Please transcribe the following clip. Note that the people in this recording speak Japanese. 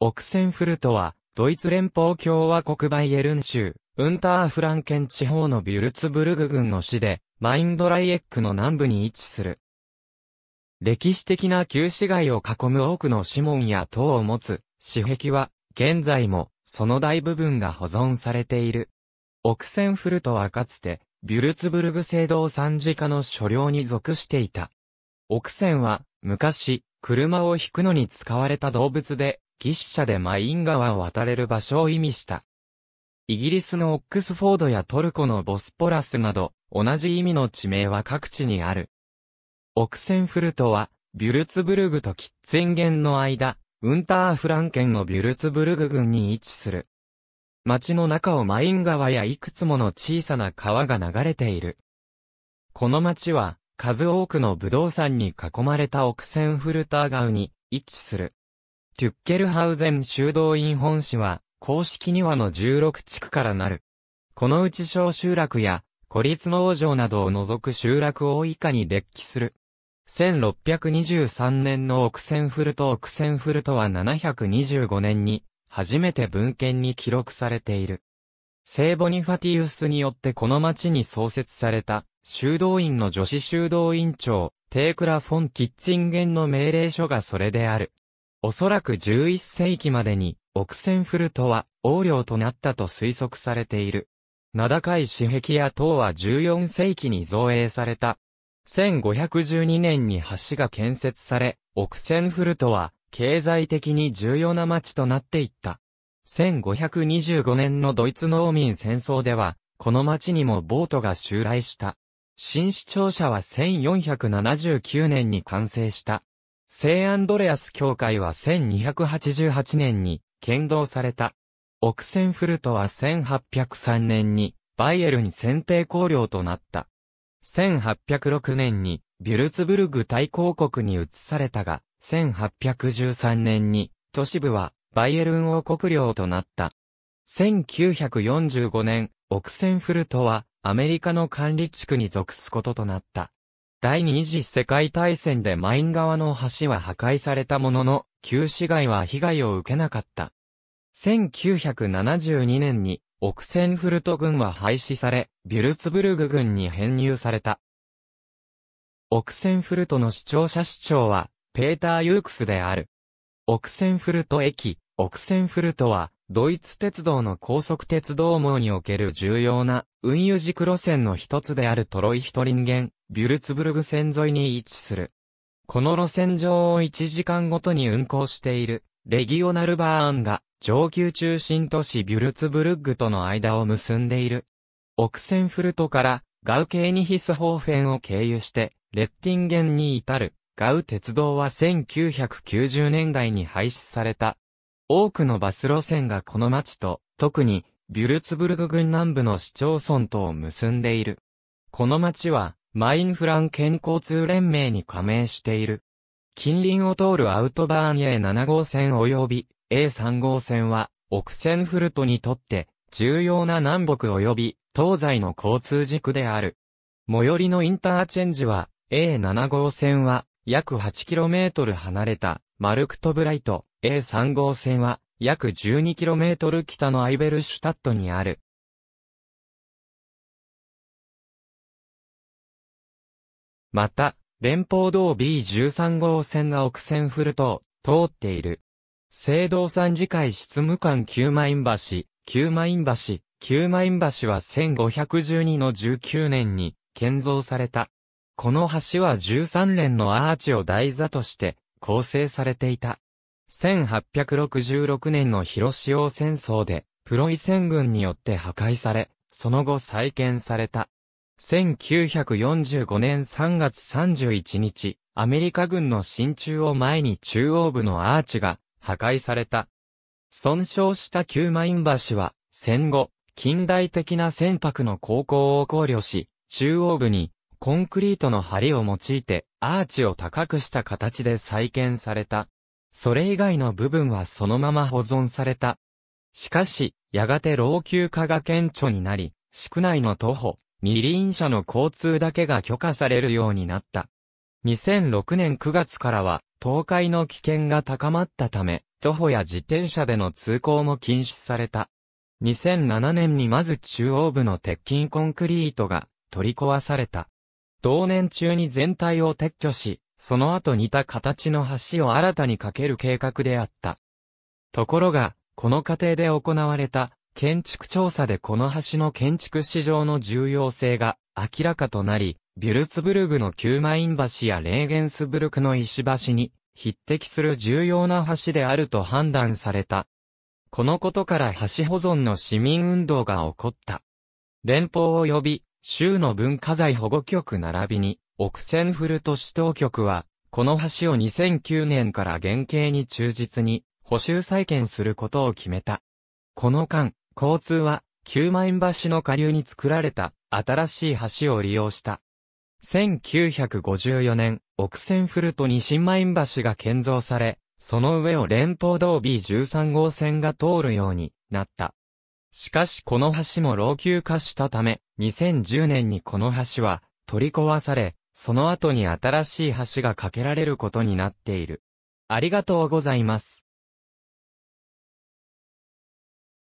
オクセンフルトは、ドイツ連邦共和国バイエルン州、ウンターフランケン地方のビュルツブルグ郡の市で、マインドライエックの南部に位置する。歴史的な旧市街を囲む多くの市門や塔を持つ、市壁は、現在も、その大部分が保存されている。オクセンフルトはかつて、ビュルツブルグ聖堂参事下の所領に属していた。オクセンは、昔、車を引くのに使われた動物で、ギッシャでマイン川を渡れる場所を意味した。イギリスのオックスフォードやトルコのボスポラスなど、同じ意味の地名は各地にある。オクセンフルトは、ビュルツブルグとキッツェンゲンの間、ウンターフランケンのビュルツブルグ郡に位置する。町の中をマイン川やいくつもの小さな川が流れている。この町は、数多くの武道山に囲まれたオクセンフルター川に位置する。テュッケルハウゼン修道院本市は、公式にはの16地区からなる。このうち小集落や、孤立農場などを除く集落を以下に列記する。1623年のオクセンフルトオクセンフルトは725年に、初めて文献に記録されている。聖ボニファティウスによってこの町に創設された、修道院の女子修道院長、テイクラ・フォン・キッチンゲンの命令書がそれである。おそらく11世紀までに、オクセンフルトは、王領となったと推測されている。名高い紙壁や塔は14世紀に造営された。1512年に橋が建設され、オクセンフルトは、経済的に重要な町となっていった。1525年のドイツ農民戦争では、この町にもボートが襲来した。新市庁舎は1479年に完成した。聖アンドレアス教会は1288年に建造された。オクセンフルトは1803年にバイエルに選定公領となった。1806年にビュルツブルグ大公国に移されたが、1813年に都市部はバイエルン王国領となった。1945年、オクセンフルトはアメリカの管理地区に属すこととなった。第二次世界大戦でマイン川の橋は破壊されたものの、旧市街は被害を受けなかった。1972年に、オクセンフルト軍は廃止され、ビュルツブルグ軍に編入された。オクセンフルトの視聴者市長は、ペーター・ユークスである。オクセンフルト駅、オクセンフルトは、ドイツ鉄道の高速鉄道網における重要な運輸軸路線の一つであるトロイヒトリンゲン、ビュルツブルグ線沿いに位置する。この路線上を1時間ごとに運行している、レギオナルバーンが上級中心都市ビュルツブルグとの間を結んでいる。オセンフルトからガウケーニヒスホーフェンを経由して、レッティンゲンに至る、ガウ鉄道は1990年代に廃止された多くのバス路線がこの町と、特に、ビュルツブルグ郡南部の市町村とを結んでいる。この町は、マインフラン県交通連盟に加盟している。近隣を通るアウトバーン A7 号線及び A3 号線は、オクセンフルトにとって、重要な南北及び東西の交通軸である。最寄りのインターチェンジは、A7 号線は、約 8km 離れた、マルクトブライト、A3 号線は約 12km 北のアイベルシュタットにある。また、連邦道 B13 号線が奥線フルトを通っている。聖堂山次会執務官九万円橋、九万円橋、九万円橋は1512の19年に建造された。この橋は13連のアーチを台座として構成されていた。1866年の広潮戦争で、プロイセン軍によって破壊され、その後再建された。1945年3月31日、アメリカ軍の進駐を前に中央部のアーチが破壊された。損傷した旧マイン橋は、戦後、近代的な船舶の航行を考慮し、中央部にコンクリートの梁を用いてアーチを高くした形で再建された。それ以外の部分はそのまま保存された。しかし、やがて老朽化が顕著になり、宿内の徒歩、二輪車の交通だけが許可されるようになった。2006年9月からは、倒壊の危険が高まったため、徒歩や自転車での通行も禁止された。2007年にまず中央部の鉄筋コンクリートが取り壊された。同年中に全体を撤去し、その後似た形の橋を新たに架ける計画であった。ところが、この過程で行われた建築調査でこの橋の建築史上の重要性が明らかとなり、ビュルツブルグの旧マイン橋やレーゲンスブルクの石橋に匹敵する重要な橋であると判断された。このことから橋保存の市民運動が起こった。連邦及び州の文化財保護局並びに奥線フル都市当局は、この橋を2009年から原型に忠実に補修再建することを決めた。この間、交通は、九万橋の下流に作られた新しい橋を利用した。1954年、奥線フルと新万橋が建造され、その上を連邦道 B13 号線が通るようになった。しかしこの橋も老朽化したため、2010年にこの橋は取り壊され、その後に新しい橋が架けられることになっている。ありがとうございます。